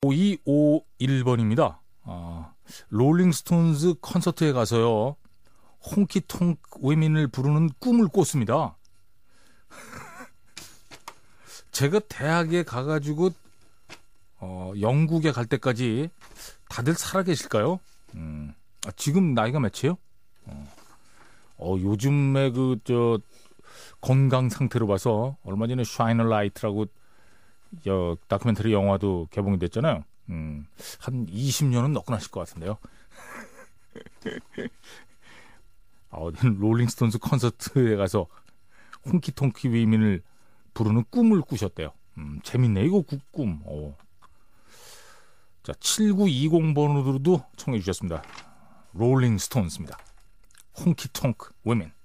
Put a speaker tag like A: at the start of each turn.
A: 5251번입니다. 아, 롤링스톤즈 콘서트에 가서요. 홍키통 외민을 부르는 꿈을 꿨습니다. 제가 대학에 가가지고 어, 영국에 갈 때까지 다들 살아계실까요? 음, 아, 지금 나이가 몇이에요? 어, 어 요즘에 그 저 건강 상태로 봐서 얼마 전에 샤이너 라이트라고 여, 다큐멘터리 영화도 개봉이 됐잖아요. 음, 한 20년은 넉넉하실것 같은데요. 아, 롤링스톤스 콘서트에 가서 홍키통키 위민을 부르는 꿈을 꾸셨대요. 음, 재밌네. 이거 꿈. 어. 자, 7920번으로도 청해 주셨습니다. 롤링스톤스입니다. 홍키통크 위민.